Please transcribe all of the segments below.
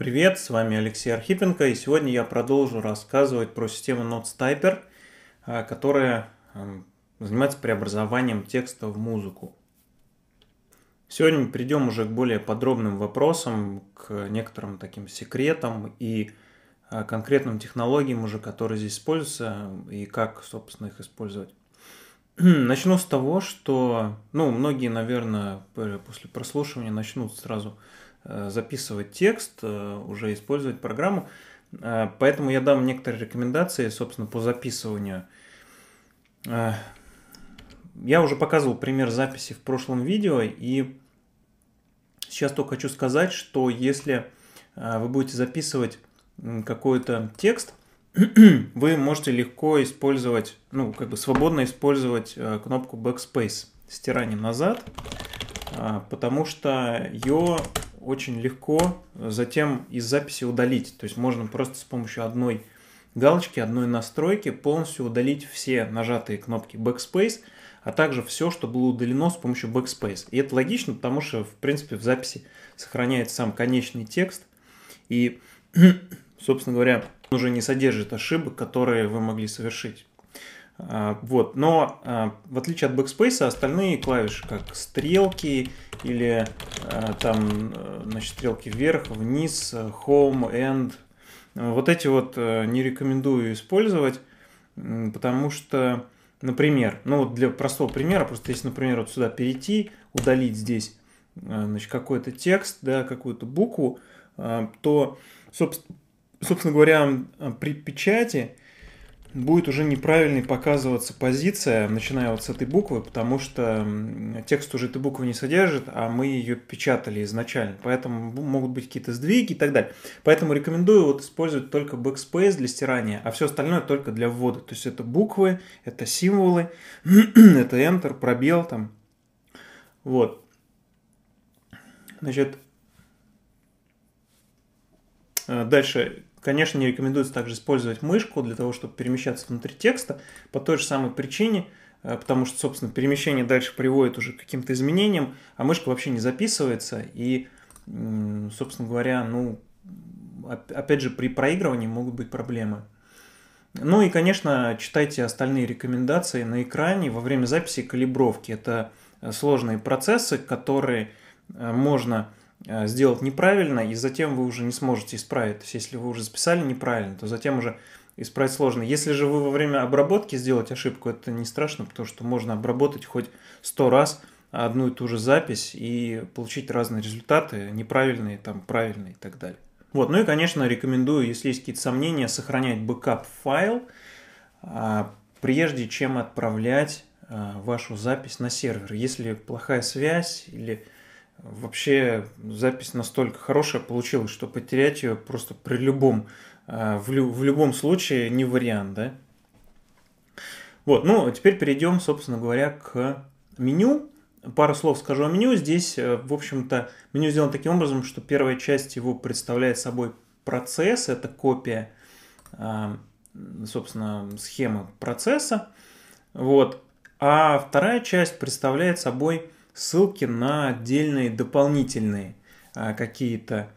Привет, с вами Алексей Архипенко, и сегодня я продолжу рассказывать про систему NoteStyper, а, которая занимается преобразованием текста в музыку. Сегодня придем уже к более подробным вопросам, к некоторым таким секретам и а, конкретным технологиям уже, которые здесь используются и как, собственно, их использовать. Начну с того, что, ну, многие, наверное, после прослушивания начнут сразу Э, записывать текст, э, уже использовать программу. Э, поэтому я дам некоторые рекомендации, собственно, по записыванию. Я уже показывал пример записи в прошлом видео, и сейчас только хочу сказать, что если вы будете записывать какой-то текст, вы можете легко использовать, ну, как бы свободно использовать кнопку Backspace, стиранием назад, потому что ее очень легко э, затем из записи удалить. То есть можно просто с помощью одной галочки, одной настройки полностью удалить все нажатые кнопки Backspace, а также все, что было удалено с помощью Backspace. И это логично, потому что, в принципе, в записи сохраняется сам конечный текст, и, собственно говоря, уже не содержит ошибок, которые вы могли совершить. А, вот, но а, в отличие от Backspace, остальные клавиши, как стрелки или а, там, э, значит, стрелки вверх, вниз, Home, End, вот эти вот э, не рекомендую использовать, потому что, например, ну вот для простого примера, просто если, например, вот сюда перейти, удалить здесь э, значит, какой-то текст, да, какую-то букву, то, собственно говоря, при печати будет уже неправильной показываться позиция, начиная вот с этой буквы, потому что текст уже этой буквы не содержит, а мы ее печатали изначально. Поэтому могут быть какие-то сдвиги и так далее. Поэтому рекомендую вот использовать только backspace для стирания, а все остальное только для ввода. То есть это буквы, это символы, это enter, пробел там. Вот. Значит, э, дальше Конечно, не рекомендуется также использовать мышку для того, чтобы перемещаться внутри текста по той же самой причине, э, потому что, собственно, перемещение дальше приводит уже к каким-то изменениям, а мышка вообще не записывается, и, собственно говоря, ну, опять же, при проигрывании могут быть проблемы. Ну и, конечно, читайте остальные рекомендации на экране во время записи и калибровки. Это э, сложные процессы, которые э, можно Э, сделать неправильно, и затем вы уже не сможете исправить. То есть, если вы уже записали неправильно, то затем уже исправить сложно. Если же вы во время обработки сделаете ошибку, это не страшно, потому что можно обработать хоть сто раз одну и ту же запись и получить разные результаты, неправильные, там, правильные и так далее. Вот, ну и, конечно, рекомендую, если есть какие-то сомнения, сохранять бэкап файл, а, прежде чем отправлять а, вашу запись на сервер. Если плохая связь или Вообще запись настолько хорошая получилась, что потерять ее просто при любом, э, в, лю, в любом случае не вариант, да? Вот, ну, а теперь перейдем, собственно говоря, к меню. Пару слов скажу о меню. Здесь, э, в общем-то, меню сделано таким образом, что первая часть его представляет собой процесс, это копия, э, собственно, схемы процесса. Вот. А вторая часть представляет собой ссылки на отдельные дополнительные а, какие-то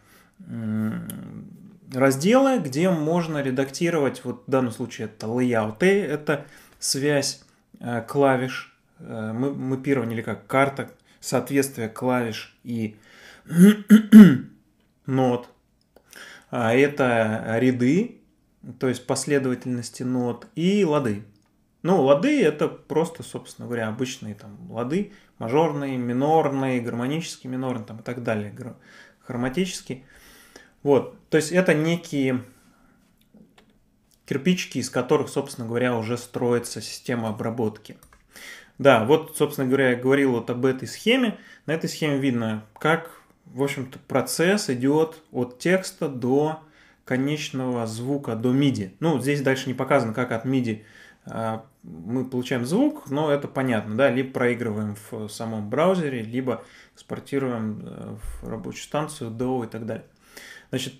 разделы, где можно редактировать, вот в данном случае это layout, это связь а, клавиш, а, мы мапирование или как карта, соответствие клавиш и нот. Это ряды, то есть последовательности нот и лады. Ну, лады это просто, собственно говоря, обычные там лады, мажорные, минорные, гармонические, минорные там и так далее, хроматические. Вот, то есть это некие кирпичики, из которых, собственно говоря, уже строится система обработки. Да, вот, собственно говоря, я говорил вот об этой схеме. На этой схеме видно, как, в общем-то, процесс идет от текста до конечного звука, до MIDI. Ну, здесь дальше не показано, как от MIDI мы получаем звук, но это понятно, да, либо проигрываем в самом браузере, либо экспортируем э, в рабочую станцию, DO и так далее. Значит,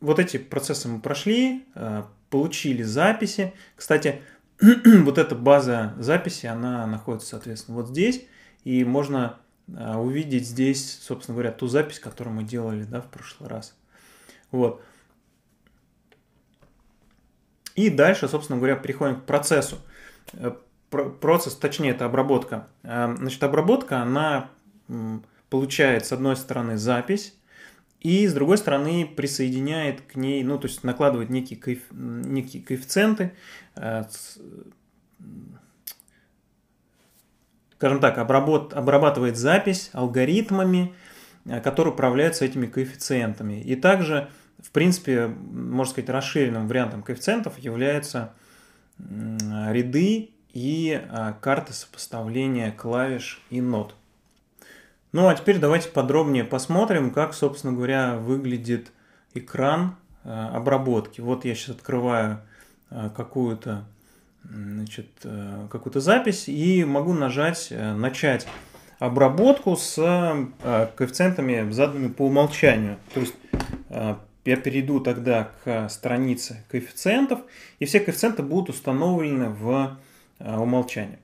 вот эти процессы мы прошли, э, получили записи. Кстати, вот эта база записи, она находится, соответственно, вот здесь, и можно э, увидеть здесь, собственно говоря, ту запись, которую мы делали, да, в прошлый раз. Вот. И дальше, собственно говоря, переходим к процессу. Э, процесс, точнее, это обработка. Э, значит, обработка, она получает, с одной стороны, запись, и, с другой стороны, присоединяет к ней, ну, то есть накладывает некие, коэф... некие коэффициенты, э, скажем так, обработ... обрабатывает запись алгоритмами, которые управляются этими коэффициентами. И также в принципе, можно сказать, расширенным вариантом коэффициентов являются ряды и а, карты сопоставления клавиш и нот. Ну а теперь давайте подробнее посмотрим, как, собственно говоря, выглядит экран а, обработки. Вот я сейчас открываю а, какую-то значит, какую-то запись и могу нажать э, «Начать обработку» с коэффициентами, заданными по умолчанию. То есть я перейду тогда к странице коэффициентов, и все коэффициенты будут установлены в э, умолчании.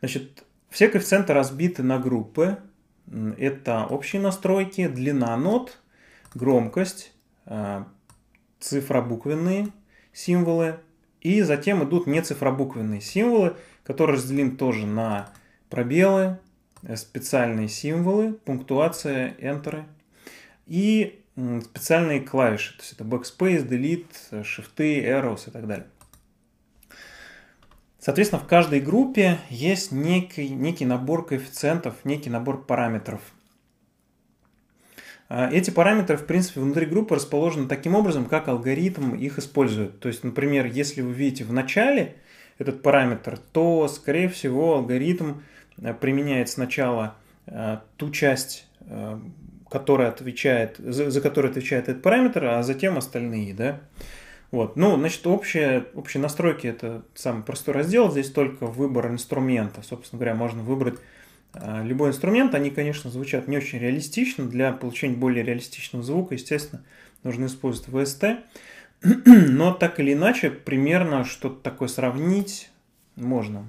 Значит, все коэффициенты разбиты на группы. Это общие настройки, длина нот, громкость, э, цифробуквенные символы, и затем идут нецифробуквенные символы, которые разделим тоже на пробелы, э, специальные символы, пунктуация, энтеры. И специальные клавиши. То есть это Backspace, Delete, Shift, э, Arrows и так далее. Соответственно, в каждой группе есть некий, некий набор коэффициентов, некий набор параметров. А, эти параметры, в принципе, внутри группы расположены таким образом, как алгоритм их использует. То есть, например, если вы видите в начале этот параметр, то, скорее всего, алгоритм э, применяет сначала э, ту часть который отвечает, за, за который отвечает этот параметр, а затем остальные, да. Вот. Ну, значит, общие, общие настройки – это самый простой раздел. Здесь только выбор инструмента. Собственно говоря, можно выбрать а, любой инструмент. Они, конечно, звучат не очень реалистично. Для получения более реалистичного звука, естественно, нужно использовать VST. Но так или иначе, примерно что-то такое сравнить можно.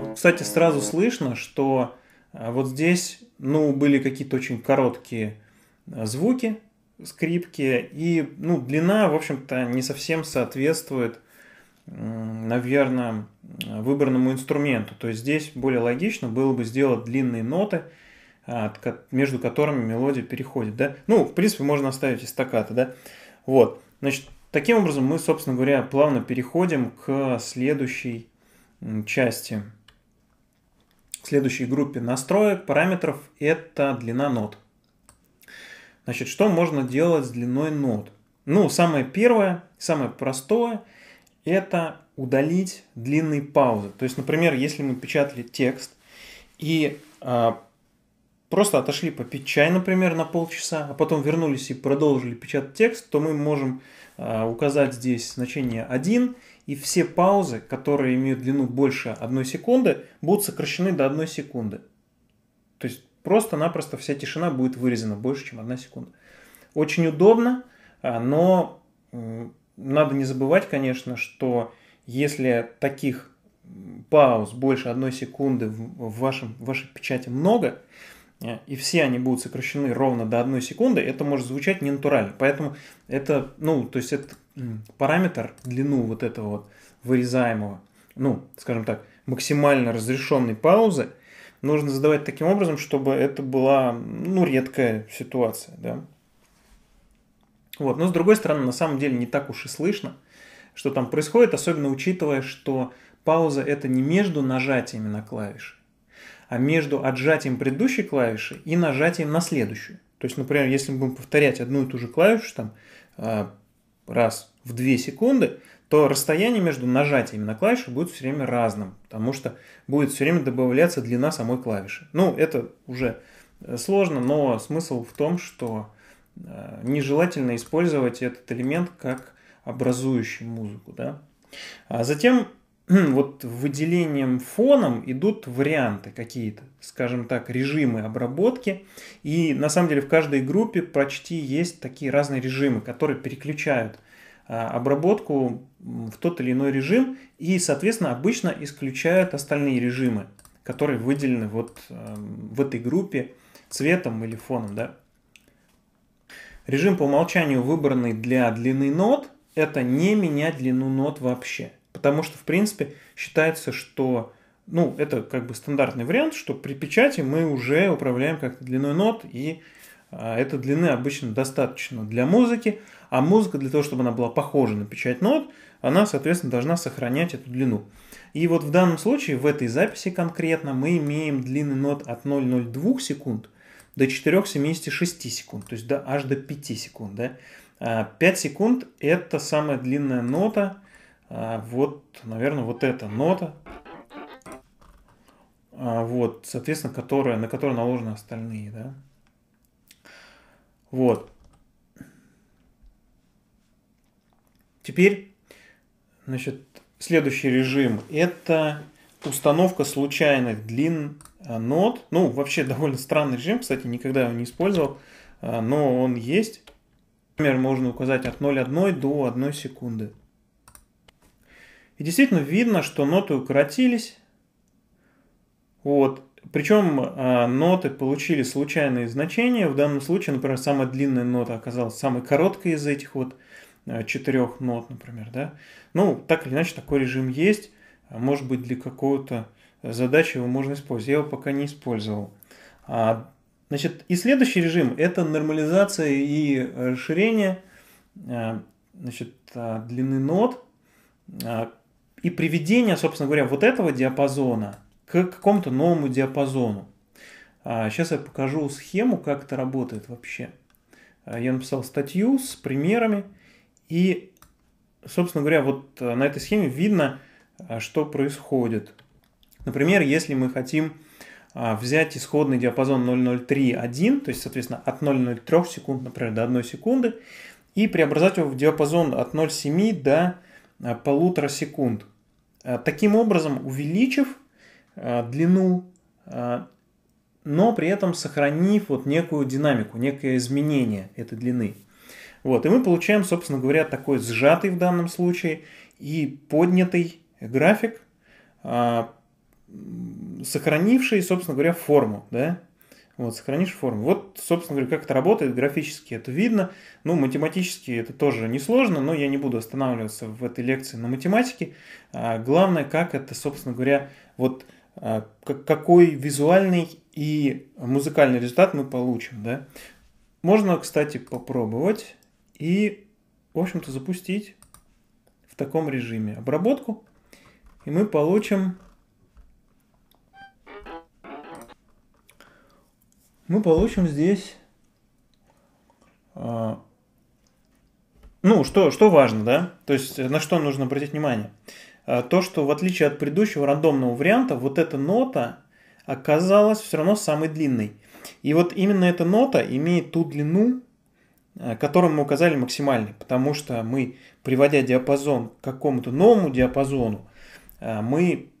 кстати, сразу слышно, что э, вот здесь, ну, были какие-то очень короткие э, звуки скрипки, и, ну, длина, в общем-то, не совсем соответствует, наверное, э, выбранному инструменту. То есть здесь более логично было бы сделать длинные ноты, между которыми мелодия переходит, да? Ну, в принципе, можно оставить и стаккато, да? Вот, значит, таким образом мы, собственно говоря, плавно переходим к следующей части – в следующей группе настроек, параметров – это длина нот. Значит, что можно делать с длиной нот? Ну, самое первое, самое простое – это удалить длинные паузы. То есть, например, если мы печатали текст и а, просто отошли попить чай, например, на полчаса, а потом вернулись и продолжили печатать текст, то мы можем а, указать здесь значение 1 и все паузы, которые имеют длину больше одной секунды, будут сокращены до одной секунды. То есть просто-напросто вся тишина будет вырезана больше, чем одна секунда. Очень удобно, а, но надо не забывать, конечно, что если таких пауз больше одной секунды в, вашем, в вашей печати много, а, и все они будут сокращены ровно до одной секунды, это может звучать ненатурально. Поэтому это, ну, то есть это параметр, длину вот этого вот вырезаемого, ну, скажем так, максимально разрешенной паузы, нужно задавать таким образом, чтобы это была, ну, редкая ситуация, да. Вот, но с другой стороны, на самом деле не так уж и слышно, что там происходит, особенно учитывая, что пауза это не между нажатиями на клавиши, а между отжатием предыдущей клавиши и нажатием на следующую. То есть, например, если мы будем повторять одну и ту же клавишу, там, а, раз в 2 секунды, то расстояние между нажатиями на клавишу будет все время разным, потому что будет все время добавляться длина самой клавиши. Ну, это уже э, сложно, но смысл в том, что э, нежелательно использовать этот элемент как образующий музыку. Да? А затем вот выделением фоном идут варианты какие-то, скажем так, режимы обработки. И на самом деле в каждой группе почти есть такие разные режимы, которые переключают а, обработку в тот или иной режим и, соответственно, обычно исключают остальные режимы, которые выделены вот эм, в этой группе цветом или фоном. Да? Режим по умолчанию выбранный для длины нот – это не менять длину нот вообще – Потому что, в принципе, считается, что ну, это как бы стандартный вариант, что при печати мы уже управляем как-то длиной нот, и а, этой длины обычно достаточно для музыки, а музыка для того, чтобы она была похожа на печать нот, она, соответственно, должна сохранять эту длину. И вот в данном случае, в этой записи конкретно, мы имеем длины нот от 0,02 секунд до 4,76 секунд, то есть до, аж до 5 секунд. Да? 5 а секунд – это самая длинная нота, а, вот, наверное, вот эта нота, а, вот, соответственно, которая, на которую наложены остальные, да. Вот. Теперь, значит, следующий режим – это установка случайных длин а, нот. Ну, вообще довольно странный режим, кстати, никогда его не использовал, но он есть. Например, можно указать от 0,1 до 1 секунды. И действительно видно, что ноты укоротились. Вот. Причем э, а, ноты получили случайные значения. В данном случае, например, самая длинная нота оказалась самой короткой из этих вот э, а, четырех нот, например. Да? Ну, так или иначе, такой режим есть. Может быть, для какого-то задачи его можно использовать. Я его пока не использовал. А, значит, и следующий режим – это нормализация и расширение э, значит, длины нот – и приведение, собственно говоря, вот этого диапазона к какому-то новому диапазону. Сейчас а, я покажу схему, как это работает вообще. А, я написал статью с примерами, и, собственно говоря, вот а, на этой схеме видно, что происходит. Например, если мы хотим взять исходный диапазон 0,031, то есть, соответственно, от 0,03 секунд, например, до 1 секунды, и преобразовать его в диапазон от 0,7 до Э, полутора секунд. Э, таким образом, увеличив э, длину, но при этом сохранив вот некую динамику, некое изменение этой длины. Вот, и мы получаем, собственно говоря, такой сжатый в данном случае и поднятый график, сохранивший, собственно говоря, форму. Да? Вот, сохранишь форму. Вот, собственно говоря, как это работает, графически это видно. Ну, математически это тоже несложно, но я не буду останавливаться в этой лекции на математике. А, главное, как это, собственно говоря, вот а, какой визуальный и музыкальный результат мы получим, да. Можно, кстати, попробовать и, в общем-то, запустить в таком режиме обработку, и мы получим мы получим здесь... А, ну, что, что важно, да? То есть, э, на что нужно обратить внимание? А, то, что в отличие от предыдущего рандомного варианта, вот эта нота оказалась все равно самой длинной. И вот именно эта нота имеет ту длину, э, которую мы указали максимальной, потому что мы, приводя диапазон к какому-то новому диапазону, а, мы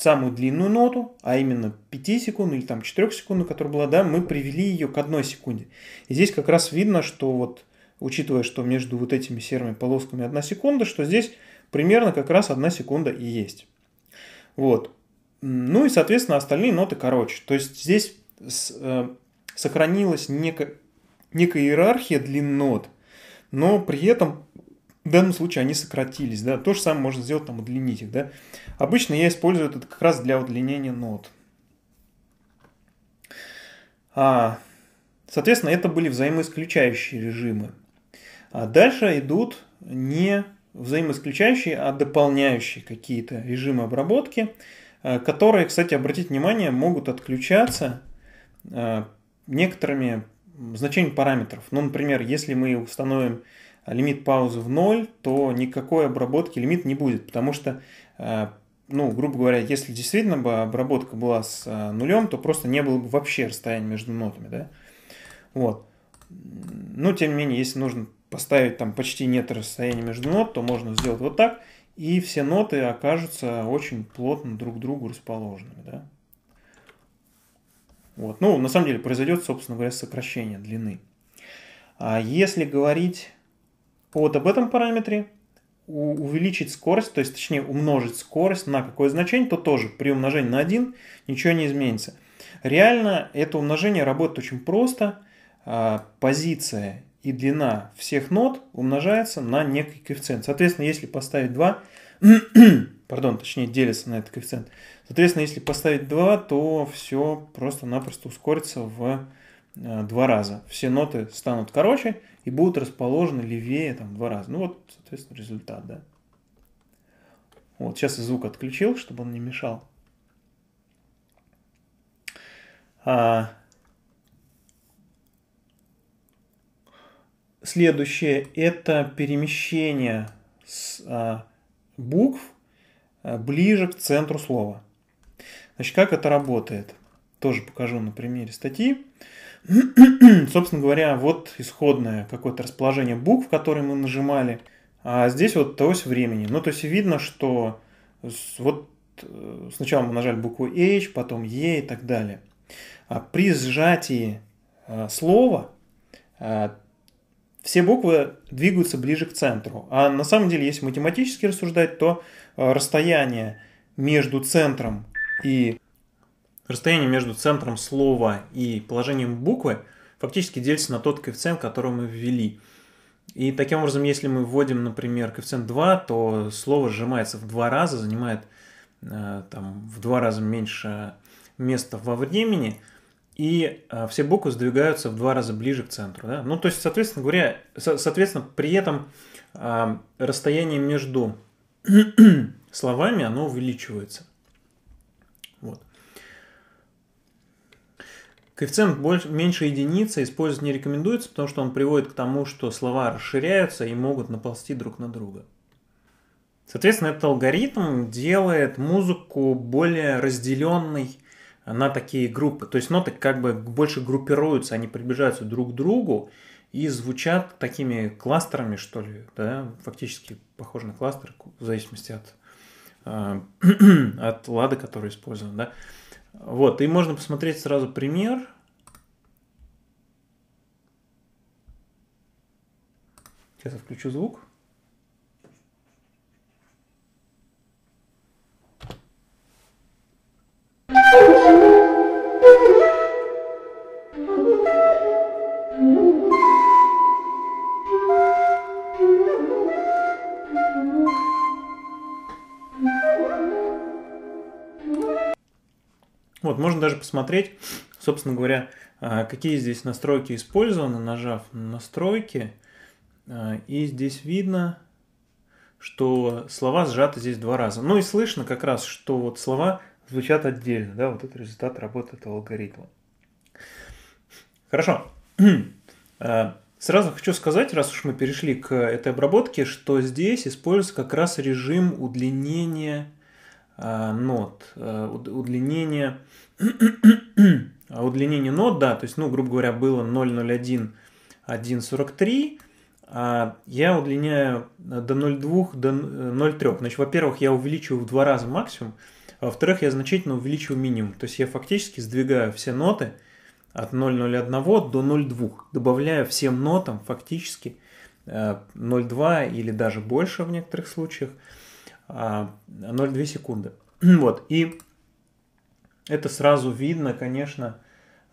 самую длинную ноту, а именно 5 секунд или там 4 секунд, которая была, да, мы привели ее к одной секунде. И здесь как раз видно, что вот, учитывая, что между вот этими серыми полосками 1 секунда, что здесь примерно как раз 1 секунда и есть. Вот. Ну и, соответственно, остальные ноты короче. То есть здесь с, э, сохранилась некая, некая иерархия длин нот, но при этом в данном случае они сократились, да, то же самое можно сделать, там, удлинить их, да. Обычно я использую это как раз для удлинения нот. А, соответственно, это были взаимоисключающие режимы. А дальше идут не взаимоисключающие, а дополняющие какие-то режимы обработки, э, которые, кстати, обратить внимание, могут отключаться э, некоторыми значениями параметров. Ну, например, если мы установим а лимит паузы в ноль, то никакой обработки лимит не будет, потому что, э, ну, грубо говоря, если действительно бы обработка была с э, нулем, то просто не было бы вообще расстояния между нотами, да? Вот. Но, тем не менее, если нужно поставить там почти нет расстояния между нот, то можно сделать вот так, и все ноты окажутся очень плотно друг к другу расположенными, да? Вот. Ну, на самом деле, произойдет, собственно говоря, сокращение длины. А если говорить вот об этом параметре увеличить скорость, то есть точнее умножить скорость на какое значение, то тоже при умножении на 1 ничего не изменится. Реально это умножение работает очень просто. А, позиция и длина всех нот умножается на некий коэффициент. Соответственно, если поставить 2, пардон, точнее делится на этот коэффициент, соответственно, если поставить 2, то все просто-напросто ускорится в Э, два раза. Все ноты станут короче и будут расположены левее там два раза. Ну вот, соответственно, результат, да. Вот, сейчас я звук отключил, чтобы он не мешал. А... Следующее – это перемещение с, а, букв э, ближе к центру слова. Значит, как это работает? Тоже покажу на примере статьи. Собственно говоря, вот исходное какое-то расположение букв, которые мы нажимали. А здесь вот ось времени. Ну, то есть видно, что вот э, сначала мы нажали букву H, потом E и так далее. А при сжатии э, слова э, все буквы двигаются ближе к центру. А на самом деле, если математически рассуждать, то расстояние между центром и расстояние между центром слова и положением буквы фактически делится на тот коэффициент, который мы ввели. И таким образом, если мы вводим, например, коэффициент 2, то слово сжимается в два раза, занимает э, там, в два раза меньше места во времени, и э, все буквы сдвигаются в два раза ближе к центру. Да? Ну, то есть, соответственно говоря, со- соответственно, при этом э, расстояние между словами, оно увеличивается. Коэффициент больше, меньше единицы использовать не рекомендуется, потому что он приводит к тому, что слова расширяются и могут наползти друг на друга. Соответственно, этот алгоритм делает музыку более разделенной на такие группы. То есть ноты как бы больше группируются, они приближаются друг к другу и звучат такими кластерами, что ли, да, фактически похожи на кластеры, в зависимости от, э, от лады, который использован, да. Вот, и можно посмотреть сразу пример. Сейчас я включу звук. посмотреть, собственно говоря, а, какие здесь настройки использованы, нажав настройки. А, и здесь видно, что слова сжаты здесь два раза. Ну и слышно как раз, что вот слова звучат отдельно, да, вот это результат работы этого алгоритма. Хорошо. А, сразу хочу сказать, раз уж мы перешли к этой обработке, что здесь используется как раз режим удлинения нот, удлинения а удлинение нот, да, то есть, ну, грубо говоря, было 0,01, 1,43, а я удлиняю до 0,2, до 0,3. Значит, во-первых, я увеличиваю в два раза максимум, а во-вторых, я значительно увеличиваю минимум. То есть я фактически сдвигаю все ноты от 0,01 до 0,2, добавляю всем нотам фактически 0,2 э, или даже больше в некоторых случаях, 0,2 а, секунды. Вот, и это сразу видно, конечно,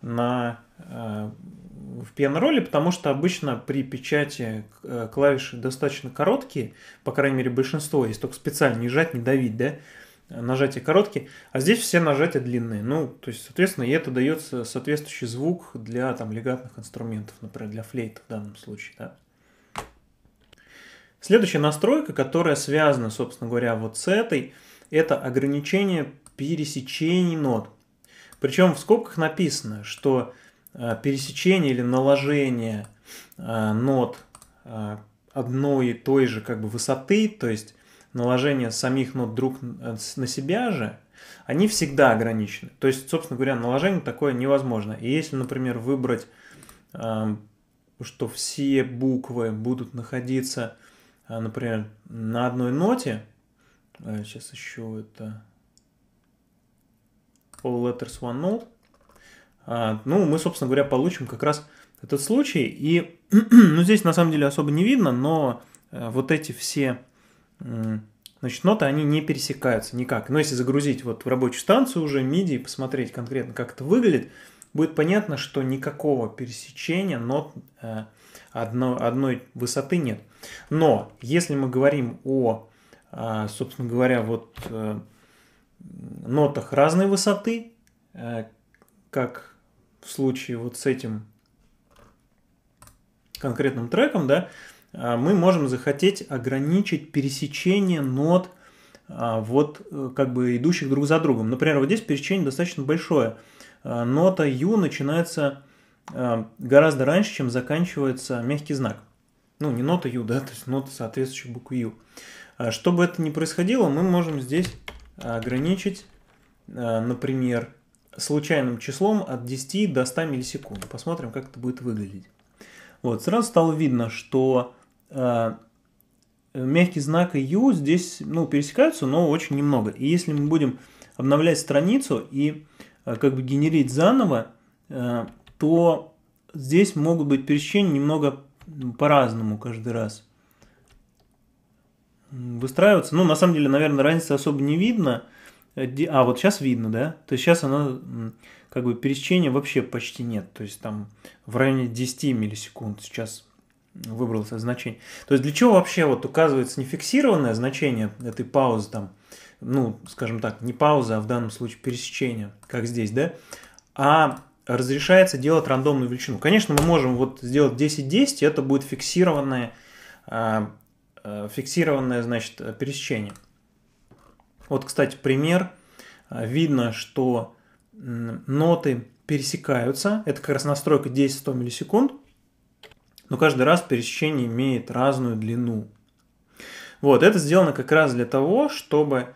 на, э, в пианороле, потому что обычно при печати э, клавиши достаточно короткие, по крайней мере большинство, если только специально не жать, не давить, да, нажатия короткие, а здесь все нажатия длинные. Ну, то есть, соответственно, и это дается соответствующий звук для там легатных инструментов, например, для флейт в данном случае, да. Следующая настройка, которая связана, собственно говоря, вот с этой, это ограничение пересечений нот. Причем в скобках написано, что э, пересечение или наложение э, нот э, одной и той же как бы высоты, то есть наложение самих нот друг на себя же, они всегда ограничены. То есть, собственно говоря, наложение такое невозможно. И если, например, выбрать, эм, что все буквы будут находиться, например, на одной ноте, сейчас еще это all letters one null. А, ну, мы, собственно говоря, получим как раз этот случай. И ну, здесь на самом деле особо не видно, но э, вот эти все значит, ноты, они не пересекаются никак. Но если загрузить вот в рабочую станцию уже MIDI и посмотреть конкретно, как это выглядит, будет понятно, что никакого пересечения нот э, одно, одной высоты нет. Но если мы говорим о, а, собственно говоря, вот э, нотах разной высоты, э, как в случае вот с этим конкретным треком, да, э, мы можем захотеть ограничить пересечение нот э, вот как бы идущих друг за другом. Например, вот здесь пересечение достаточно большое. Нота Ю начинается гораздо раньше, чем заканчивается мягкий знак. Ну, не нота Ю, да, то есть нота соответствующей буквы Ю. Чтобы это не происходило, мы можем здесь ограничить, э, например, случайным числом от 10 до 100 миллисекунд. Посмотрим, как это будет выглядеть. Вот, сразу стало видно, что э, мягкий знак и U здесь ну, пересекаются, но очень немного. И если мы будем обновлять страницу и э, как бы генерить заново, э, то здесь могут быть пересечения немного по-разному каждый раз выстраиваться. Ну, на самом деле, наверное, разницы особо не видно. А, вот сейчас видно, да? То есть сейчас она, как бы, пересечения вообще почти нет. То есть там в районе 10 миллисекунд сейчас выбрался значение. То есть для чего вообще вот указывается нефиксированное значение этой паузы там, ну, скажем так, не пауза, а в данном случае пересечение, как здесь, да, а разрешается делать рандомную величину. Конечно, мы можем вот сделать 10-10, это будет фиксированное а, Э, фиксированное, значит, э, пересечение. Вот, кстати, пример. Э, видно, что ноты пересекаются. Это как раз настройка 10-100 миллисекунд. Но каждый раз пересечение имеет разную длину. Вот, это сделано как раз для того, чтобы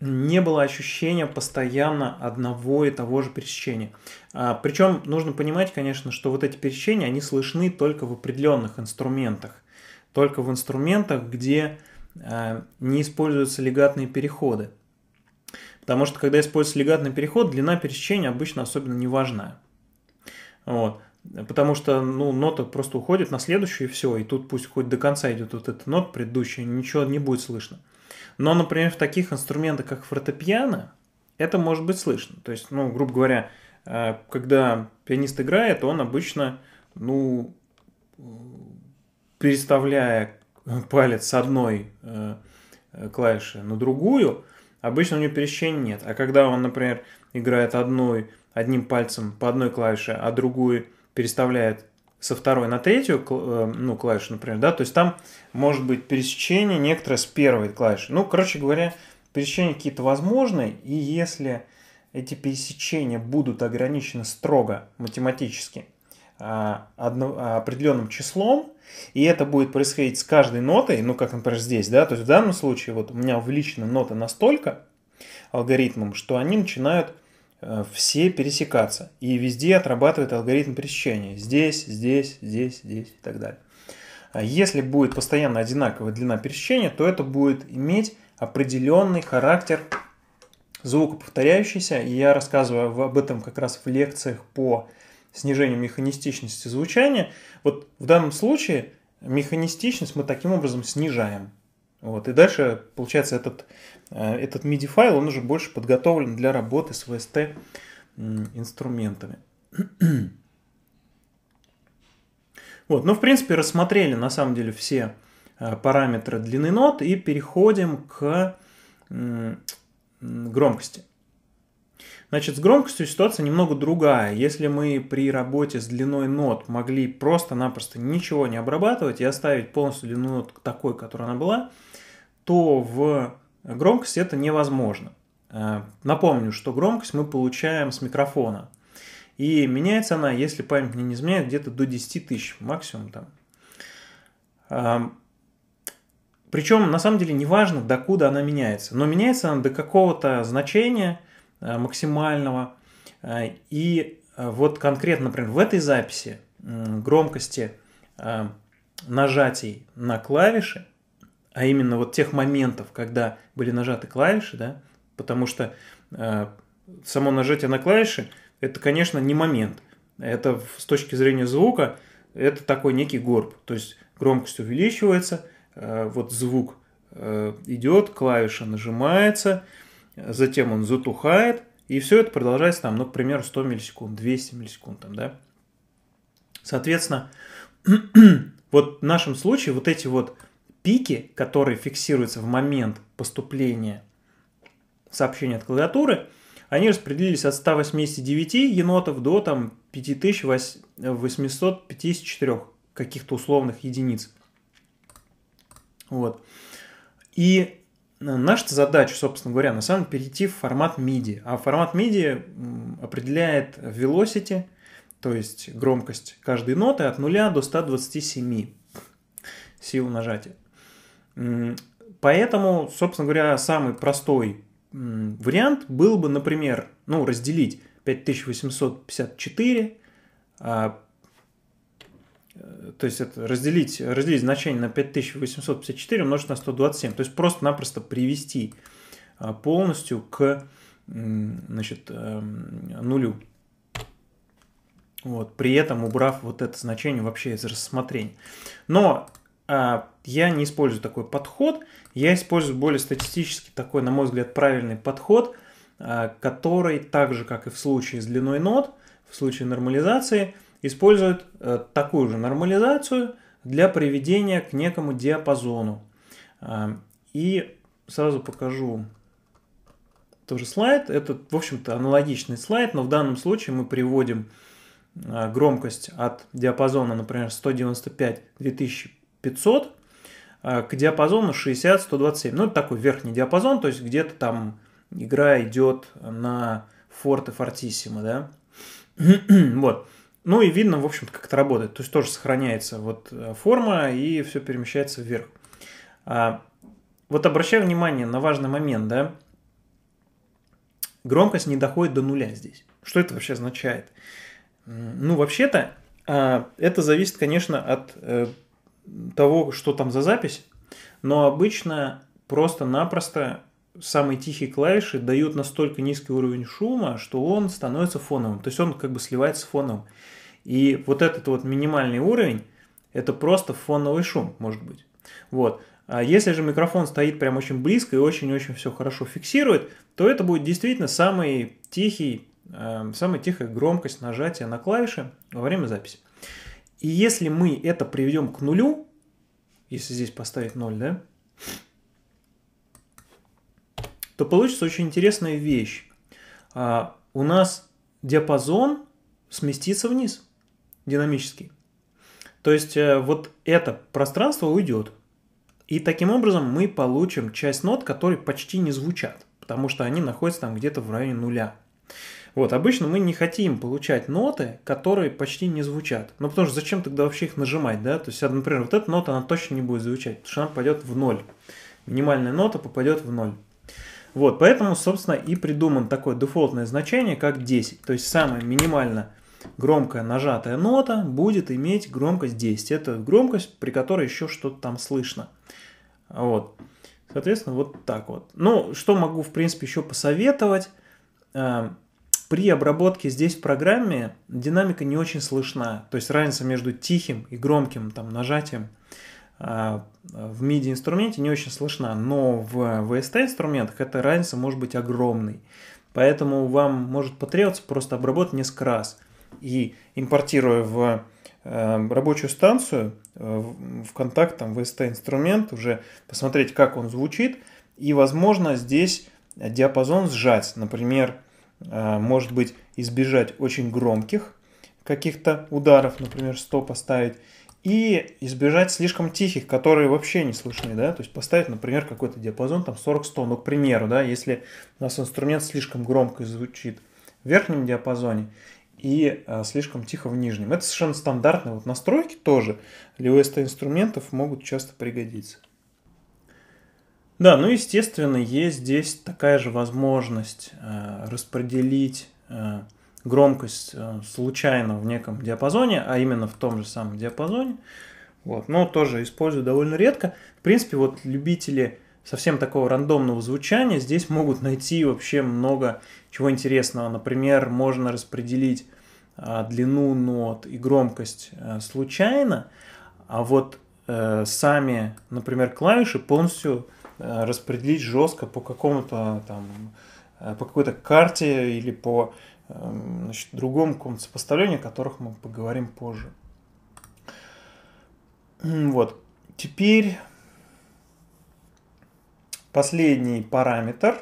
не было ощущения постоянно одного и того же пересечения. А, причем нужно понимать, конечно, что вот эти пересечения, они слышны только в определенных инструментах только в инструментах, где э, не используются легатные переходы. Потому что когда используется легатный переход, длина пересечения обычно особенно не важна. Вот. Потому что ну, нота просто уходит на следующую и все, и тут пусть хоть до конца идет вот эта нота предыдущая, ничего не будет слышно. Но, например, в таких инструментах, как фортепиано, это может быть слышно. То есть, ну, грубо говоря, э, когда пианист играет, он обычно, ну, переставляя палец с одной э, э, клавиши на другую, обычно у него перещения нет. А когда он, например, играет одной, одним пальцем по одной клавише, а другую переставляет со второй на третью э, ну, клавишу, например, да, то есть там может быть пересечение некоторое с первой клавишей. Ну, короче говоря, пересечения какие-то возможны, и если эти пересечения будут ограничены строго математически, а, а, определенным числом, и это будет происходить с каждой нотой, ну, как, например, здесь, да, то есть в данном случае вот у меня увеличена нота настолько алгоритмом, что они начинают э, все пересекаться, и везде отрабатывает алгоритм пересечения. Здесь, здесь, здесь, здесь и так далее. А если будет постоянно одинаковая длина пересечения, то это будет иметь определенный характер звука повторяющийся. И я рассказываю об этом как раз в лекциях по снижению механистичности звучания. Вот в данном случае механистичность мы таким образом снижаем. Вот. И дальше, получается, этот, э, этот MIDI-файл, он уже больше подготовлен для работы с VST инструментами. Вот, ну, в принципе, рассмотрели, на самом деле, все э, параметры длины нот и переходим к громкости. Значит, с громкостью ситуация немного другая. Если мы при работе с длиной нот могли просто-напросто ничего не обрабатывать и оставить полностью длину нот такой, которая она была, то в громкости это невозможно. Э, напомню, что громкость мы получаем с микрофона. И меняется она, если память мне не изменяет, где-то до 10 тысяч максимум там. Причем, на самом деле, неважно, докуда она меняется. Но меняется она до какого-то значения – Э, максимального. Э, и э, вот конкретно, например, в этой записи громкости нажатий на клавиши, а именно вот тех моментов, когда были нажаты клавиши, да, потому что само нажатие на клавиши – это, конечно, не момент. Это с точки зрения звука, это такой некий горб. То есть громкость увеличивается, вот звук идет, клавиша нажимается – затем он затухает, и все это продолжается там, ну, к примеру, 100 миллисекунд, 200 миллисекунд, там, да. Соответственно, вот в нашем случае вот эти вот пики, которые фиксируются в момент поступления сообщения от клавиатуры, они распределились от 189 енотов до там 5854 каких-то условных единиц. Вот. И Наша задача, собственно говоря, на самом деле перейти в формат MIDI. А формат MIDI определяет velocity, то есть громкость каждой ноты от 0 до 127 сил нажатия. Поэтому, собственно говоря, самый простой вариант был бы, например, ну, разделить 5854 Э, то есть это разделить, разделить значение на 5854 умножить на 127, то есть просто-напросто привести а, полностью к значит, эм, нулю. Вот, при этом убрав вот это значение вообще из рассмотрения. Но а, я не использую такой подход, я использую более статистически такой, на мой взгляд, правильный подход, а, который так же, как и в случае с длиной нот, в случае нормализации – использует э, такую же нормализацию для приведения к некому диапазону. Э, и сразу покажу тоже слайд. Это, в общем-то, аналогичный слайд, но в данном случае мы приводим э, громкость от диапазона, например, 195-2500 к диапазону 60-127. Ну, это такой верхний диапазон, то есть где-то там игра идет на форте фортиссимо, да. вот. Ну и видно, в общем-то, как это работает. То есть тоже сохраняется вот э, форма и все перемещается вверх. А, вот обращаю внимание на важный момент, да. Громкость не доходит до нуля здесь. Что это вообще означает? Ну, вообще-то, а, это зависит, конечно, от э, того, что там за запись, но обычно просто-напросто самые тихие клавиши дают настолько низкий уровень шума, что он становится фоновым. То есть он как бы сливается с фоном. И вот этот вот минимальный уровень, это просто фоновый шум, может быть. Вот. А если же микрофон стоит прям очень близко и очень-очень все хорошо фиксирует, то это будет действительно самый тихий, э, самая тихая громкость нажатия на клавиши во время записи. И если мы это приведем к нулю, если здесь поставить 0, да, то получится очень интересная вещь. А, у нас диапазон сместится вниз динамически То есть э, вот это пространство уйдет. И таким образом мы получим часть нот, которые почти не звучат, потому что они находятся там где-то в районе нуля. Вот, обычно мы не хотим получать ноты, которые почти не звучат. Ну, потому что зачем тогда вообще их нажимать, да? То есть, а, например, вот эта нота, она точно не будет звучать, потому что она пойдет в ноль. Минимальная нота попадет в ноль. Вот, поэтому, собственно, и придуман такое дефолтное значение, как 10. То есть самая минимально громкая нажатая нота будет иметь громкость 10. Это громкость, при которой еще что-то там слышно. Вот. Соответственно, вот так вот. Ну, что могу, в принципе, еще посоветовать. Э, при обработке здесь в программе динамика не очень слышна. То есть разница между тихим и громким там, нажатием – а, в MIDI-инструменте не очень слышна, но в VST-инструментах эта разница может быть огромной. Поэтому вам может потребоваться просто обработать несколько раз. И импортируя в э, рабочую станцию, э, в контакт, там, VST-инструмент, уже посмотреть, как он звучит, и, возможно, здесь диапазон сжать. Например, э, может быть, избежать очень громких каких-то ударов, например, 100 поставить, и избежать слишком тихих, которые вообще не слышны, да, то есть поставить, например, какой-то диапазон, там 40-100, ну, к примеру, да, если у нас инструмент слишком громко звучит в верхнем диапазоне и а, слишком тихо в нижнем. Это совершенно стандартные вот настройки тоже для ОСТ инструментов могут часто пригодиться. Да, ну, естественно, есть здесь такая же возможность э, распределить э, громкость э, случайно в неком диапазоне, а именно в том же самом диапазоне. Вот. Но тоже использую довольно редко. В принципе, вот любители совсем такого рандомного звучания здесь могут найти вообще много чего интересного. Например, можно распределить э, длину нот и громкость э, случайно, а вот сами, например, клавиши полностью распределить жестко по какому-то там по какой-то карте или по Эм, значит, другом каком-то сопоставлении, о которых мы поговорим позже. Вот. Теперь последний параметр,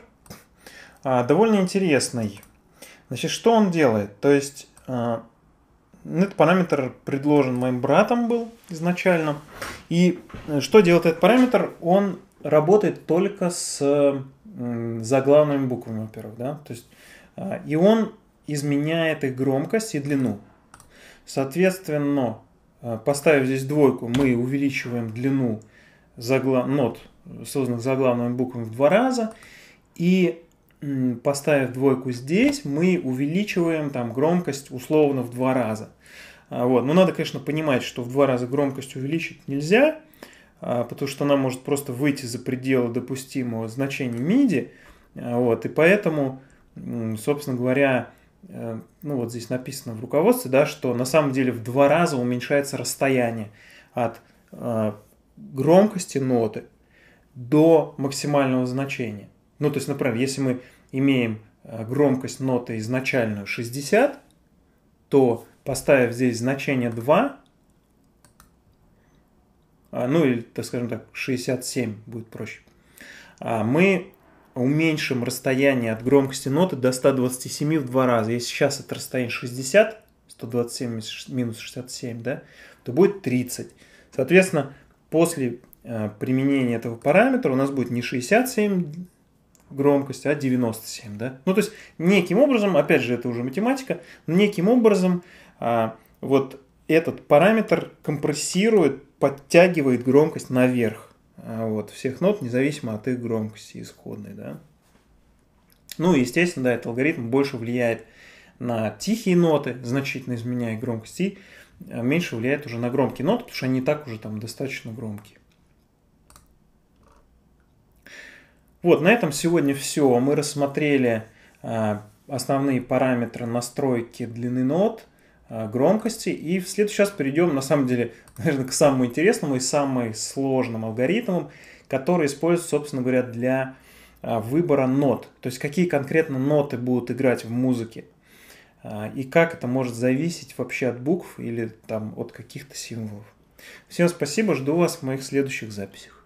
а, довольно интересный. Значит, что он делает? То есть, а, этот параметр предложен моим братом был изначально. И э, что делает этот параметр? Он работает только с заглавными буквами, во-первых, да, то есть а, и он изменяет их громкость и длину. Соответственно, э, поставив здесь двойку, мы увеличиваем длину загла... нот, созданных заглавными буквами в два раза. И поставив двойку здесь, мы увеличиваем там громкость условно в два раза. А, вот. Но ну, надо, конечно, понимать, что в два раза громкость увеличить нельзя, а, потому что она может просто выйти за пределы допустимого значения MIDI. А, вот. И поэтому, собственно говоря, Э, ну вот здесь написано в руководстве, да, что на самом деле в два раза уменьшается расстояние от э, громкости ноты до максимального значения. Ну, то есть, например, если мы имеем э, громкость ноты изначальную 60, то поставив здесь значение 2, а, ну или, так скажем так, 67 будет проще, а мы уменьшим расстояние от громкости ноты до 127 в два раза. Если сейчас это расстояние 60, 127 минус 67, да, то будет 30. Соответственно, после э, применения этого параметра у нас будет не 67 громкость, а 97, да. Ну, то есть, неким образом, опять же, это уже математика, но неким образом а, вот этот параметр компрессирует, подтягивает громкость наверх. А вот, всех нот, независимо от их громкости исходной, да. Ну, естественно, да, этот алгоритм больше влияет на тихие ноты, значительно изменяя громкости, а меньше влияет уже на громкие ноты, потому что они и так уже там достаточно громкие. Вот, на этом сегодня все. Мы рассмотрели а, основные параметры настройки длины нот, Э, громкости. И в следующий раз перейдем, на самом деле, наверное, к самому интересному и самым сложным алгоритмам, которые используются, собственно говоря, для э, выбора нот. То есть какие конкретно ноты будут играть в музыке. Э, и как это может зависеть вообще от букв или там от каких-то символов. Всем спасибо, жду вас в моих следующих записях.